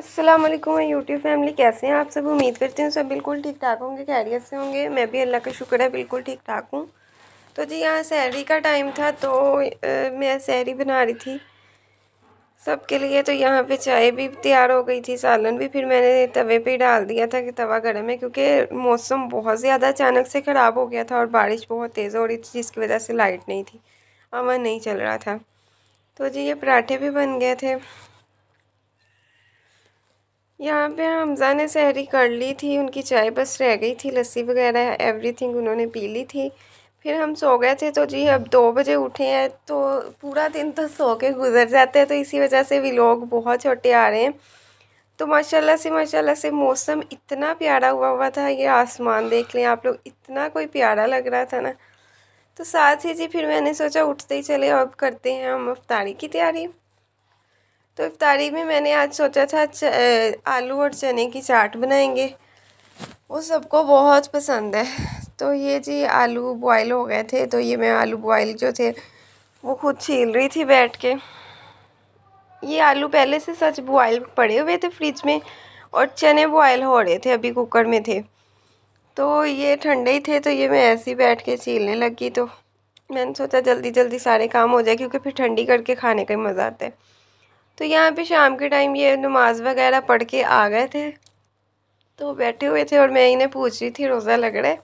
Aslam YouTube family कैसे हैं आप सब उम्मीद करती हूँ सब बिल्कुल ठीक ठाक होंगे खैरियत से होंगे मैं भी अल्लाह का शुक्र है बिल्कुल ठीक ठाक हूँ तो जी यहाँ सहरी का टाइम था तो आ, मैं सहरी बना रही थी सब के लिए तो यहाँ पे चाय भी तैयार हो गई थी सालन भी फिर मैंने तवे पे डाल दिया था कि तवा गर्म है क्योंकि मौसम बहुत ज़्यादा अचानक से ख़राब हो गया था और बारिश बहुत तेज़ हो रही थी जिसकी वजह से लाइट नहीं थी अमन नहीं चल रहा था तो जी ये पराठे भी बन गए थे यहाँ पे हमज़ा ने सहरी कर ली थी उनकी चाय बस रह गई थी लस्सी वगैरह एवरीथिंग उन्होंने पी ली थी फिर हम सो गए थे तो जी अब दो बजे उठे हैं तो पूरा दिन तो सो के गुजर जाते हैं तो इसी वजह से भी लोग बहुत छोटे आ रहे हैं तो माशाल्लाह से माशाल्लाह से मौसम इतना प्यारा हुआ हुआ था ये आसमान देख लें आप लोग इतना कोई प्यारा लग रहा था ना तो साथ ही जी फिर मैंने सोचा उठते ही चले अब करते हैं हम अफ्तारी की तैयारी तो इफ्तारी में मैंने आज सोचा था आलू और चने की चाट बनाएंगे वो सबको बहुत पसंद है तो ये जी आलू बॉयल हो गए थे तो ये मैं आलू बॉयल जो थे वो खुद छील रही थी बैठ के ये आलू पहले से सच बॉयल पड़े हुए थे फ्रिज में और चने बॉयल हो रहे थे अभी कुकर में थे तो ये ठंडे ही थे तो ये मैं ऐसे ही बैठ के छीलने लगी तो मैंने सोचा जल्दी जल्दी सारे काम हो जाए क्योंकि फिर ठंडी करके खाने का ही मज़ा आता है तो यहाँ पे शाम के टाइम ये नमाज वगैरह पढ़ के आ गए थे तो बैठे हुए थे और मैं इन्हें पूछ रही थी रोज़ा लग रहा है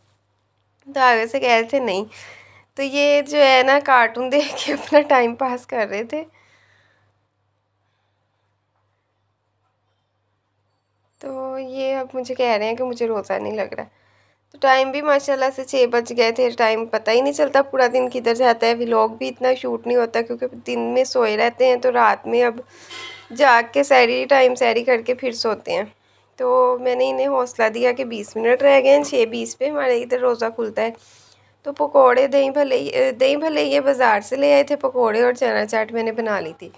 तो आगे से कह रहे थे नहीं तो ये जो है ना कार्टून देख के अपना टाइम पास कर रहे थे तो ये अब मुझे कह रहे हैं कि मुझे रोज़ा नहीं लग रहा तो टाइम भी माशाल्लाह से छः बज गए थे टाइम पता ही नहीं चलता पूरा दिन किधर जाता है व्लॉग भी इतना शूट नहीं होता क्योंकि दिन में सोए रहते हैं तो रात में अब जाग के सैरी टाइम सैरी करके फिर सोते हैं तो मैंने इन्हें हौसला दिया कि बीस मिनट रह गए हैं छः बीस पे हमारे इधर रोज़ा खुलता है तो पकौड़े दही भले दही भले ये बाज़ार से ले आए थे पकौड़े और चना चाट मैंने बना ली थी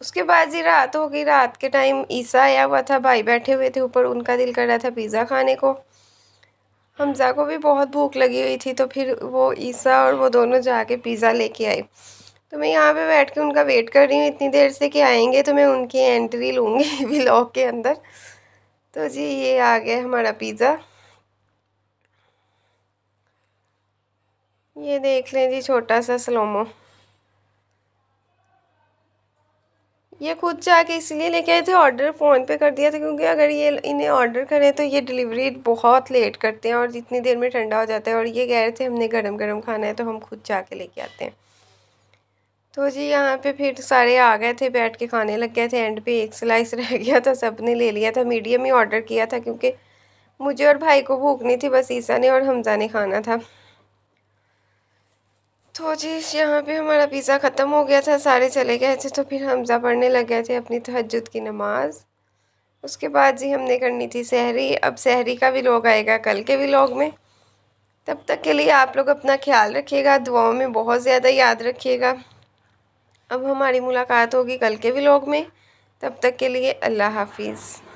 उसके बाद जी रात हो गई रात के टाइम ईसा आया हुआ था भाई बैठे हुए थे ऊपर उनका दिल कर रहा था पिज़्ज़ा खाने को हमज़ा को भी बहुत भूख लगी हुई थी तो फिर वो ईसा और वो दोनों जाके पिज़्ज़ा लेके आई तो मैं यहाँ पे बैठ के उनका वेट कर रही हूँ इतनी देर से कि आएंगे तो मैं उनकी एंट्री लूँगी ब्लॉक के अंदर तो जी ये आ गया हमारा पिज़्ज़ा ये देख लें जी छोटा सा स्लोमो ये खुद जाके इसलिए लेके आए थे ऑर्डर फ़ोन पे कर दिया था क्योंकि अगर ये इन्हें ऑर्डर करें तो ये डिलीवरी बहुत लेट करते हैं और जितनी देर में ठंडा हो जाता है और ये कह रहे थे हमने गरम गरम खाना है तो हम खुद जाके लेके आते हैं तो जी यहाँ पे फिर सारे आ गए थे बैठ के खाने लग गए थे एंड पे एक स्लाइस रह गया था सब ने ले लिया था मीडियम ही ऑर्डर किया था क्योंकि मुझे और भाई को भूख नहीं थी बस ईसा ने और हमजा ने खाना था तो जी यहाँ पे हमारा पिज़्ज़ा ख़त्म हो गया था सारे चले गए थे तो फिर हमजा पढ़ने लग गए थे अपनी तहजद की नमाज़ उसके बाद जी हमने करनी थी सहरी अब सहरी का भी लोग आएगा कल के भी लोग में तब तक के लिए आप लोग अपना ख्याल रखिएगा दुआओं में बहुत ज़्यादा याद रखिएगा अब हमारी मुलाकात होगी कल के भी लोग में तब तक के लिए अल्लाह हाफिज़